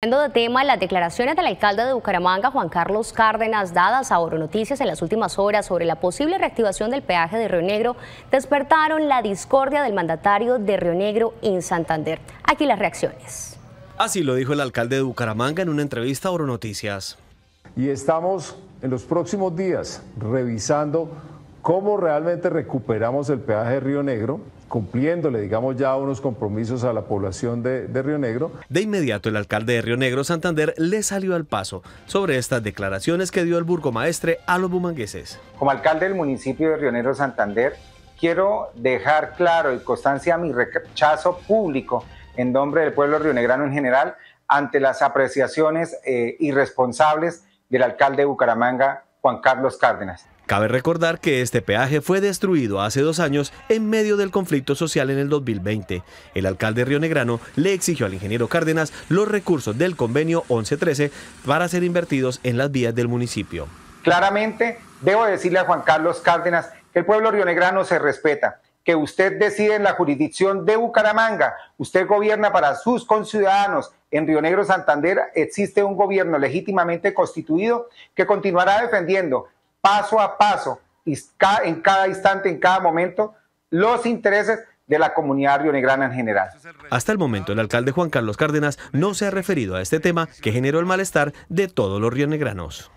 Hablando de tema, las declaraciones del alcalde de Bucaramanga, Juan Carlos Cárdenas, dadas a Oro Noticias en las últimas horas sobre la posible reactivación del peaje de Río Negro, despertaron la discordia del mandatario de Río Negro en Santander. Aquí las reacciones. Así lo dijo el alcalde de Bucaramanga en una entrevista a Oro Noticias. Y estamos en los próximos días revisando ¿Cómo realmente recuperamos el peaje de Río Negro? cumpliéndole, digamos, ya unos compromisos a la población de, Río Negro. De inmediato, el alcalde de Río Negro, Santander, le salió al paso sobre estas declaraciones que dio el burgomaestre a los bumangueses. Como alcalde del municipio de Río Negro, Santander, quiero dejar claro y constancia mi rechazo público en nombre del pueblo rionegrano en general ante las apreciaciones eh, irresponsables del alcalde de Bucaramanga, Juan Carlos Cárdenas. Cabe recordar que este peaje fue destruido hace dos años en medio del conflicto social en el 2020. El alcalde rionegrano le exigió al ingeniero Cárdenas los recursos del convenio 1113 para ser invertidos en las vías del municipio. Claramente, debo decirle a Juan Carlos Cárdenas que el pueblo rionegrano se respeta que usted decide en la jurisdicción de Bucaramanga, usted gobierna para sus conciudadanos. En Río Negro, Santander, existe un gobierno legítimamente constituido que continuará defendiendo paso a paso, en cada instante, en cada momento, los intereses de la comunidad rionegrana en general. Hasta el momento, el alcalde Juan Carlos Cárdenas no se ha referido a este tema que generó el malestar de todos los rionegranos.